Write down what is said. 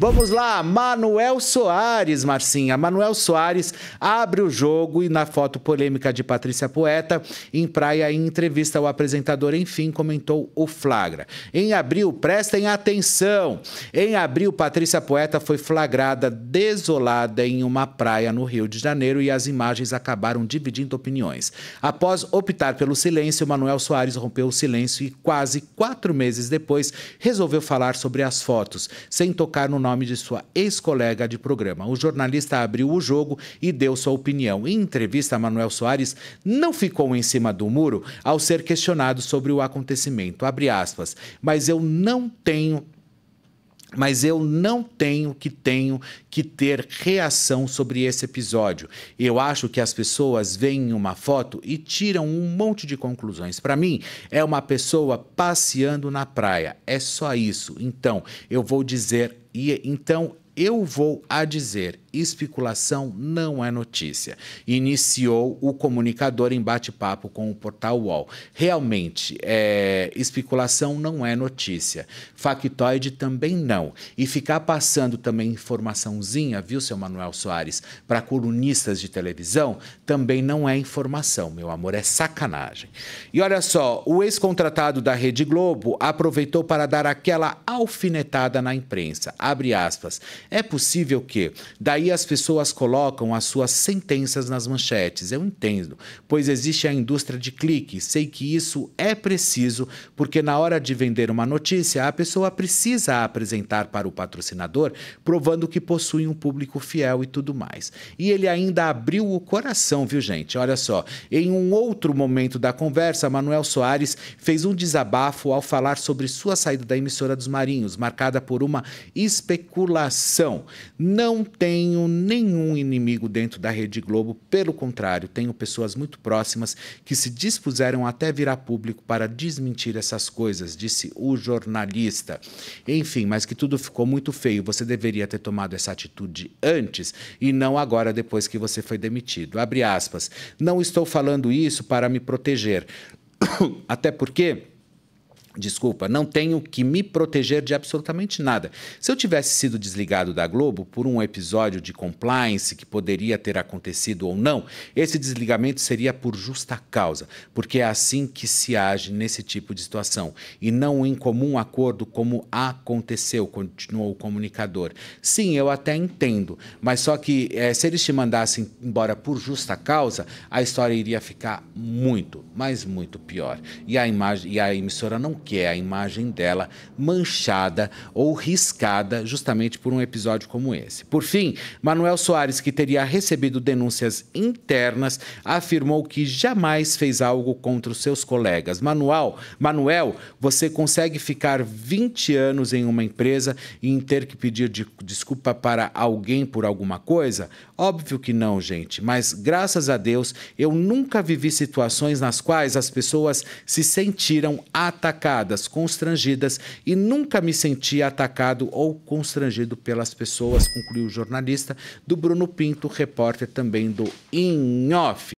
Vamos lá, Manuel Soares, Marcinha. Manuel Soares abre o jogo e na foto polêmica de Patrícia Poeta, em praia, em entrevista ao apresentador, enfim, comentou o flagra. Em abril, prestem atenção. Em abril, Patrícia Poeta foi flagrada desolada em uma praia no Rio de Janeiro e as imagens acabaram dividindo opiniões. Após optar pelo silêncio, Manuel Soares rompeu o silêncio e quase quatro meses depois resolveu falar sobre as fotos, sem tocar no nome de sua ex-colega de programa. O jornalista abriu o jogo e deu sua opinião. Em entrevista, Manuel Soares não ficou em cima do muro ao ser questionado sobre o acontecimento. Aspas, mas eu não tenho mas eu não tenho que tenho que ter reação sobre esse episódio. Eu acho que as pessoas veem uma foto e tiram um monte de conclusões. Para mim, é uma pessoa passeando na praia. É só isso. Então, eu vou dizer e então eu vou a dizer especulação não é notícia. Iniciou o comunicador em bate-papo com o portal UOL. Realmente, é, especulação não é notícia. Factoide também não. E ficar passando também informaçãozinha, viu, seu Manuel Soares, para colunistas de televisão, também não é informação, meu amor, é sacanagem. E olha só, o ex-contratado da Rede Globo aproveitou para dar aquela alfinetada na imprensa. Abre aspas. É possível que, da aí as pessoas colocam as suas sentenças nas manchetes. Eu entendo, pois existe a indústria de clique. Sei que isso é preciso, porque na hora de vender uma notícia, a pessoa precisa apresentar para o patrocinador, provando que possui um público fiel e tudo mais. E ele ainda abriu o coração, viu, gente? Olha só. Em um outro momento da conversa, Manuel Soares fez um desabafo ao falar sobre sua saída da emissora dos Marinhos, marcada por uma especulação. Não tem tenho nenhum inimigo dentro da Rede Globo, pelo contrário, tenho pessoas muito próximas que se dispuseram até virar público para desmentir essas coisas, disse o jornalista. Enfim, mas que tudo ficou muito feio. Você deveria ter tomado essa atitude antes e não agora, depois que você foi demitido. Abre aspas. Não estou falando isso para me proteger. Até porque. Desculpa, não tenho que me proteger de absolutamente nada. Se eu tivesse sido desligado da Globo por um episódio de compliance que poderia ter acontecido ou não, esse desligamento seria por justa causa, porque é assim que se age nesse tipo de situação e não em comum acordo como aconteceu, continuou o comunicador. Sim, eu até entendo, mas só que é, se eles te mandassem embora por justa causa, a história iria ficar muito, mas muito pior. E a imagem e a emissora não que é a imagem dela manchada ou riscada justamente por um episódio como esse. Por fim, Manuel Soares, que teria recebido denúncias internas, afirmou que jamais fez algo contra os seus colegas. Manuel, Manuel, você consegue ficar 20 anos em uma empresa e ter que pedir de, desculpa para alguém por alguma coisa? Óbvio que não, gente, mas graças a Deus eu nunca vivi situações nas quais as pessoas se sentiram atacadas constrangidas e nunca me senti atacado ou constrangido pelas pessoas, concluiu o jornalista do Bruno Pinto, repórter também do INOF.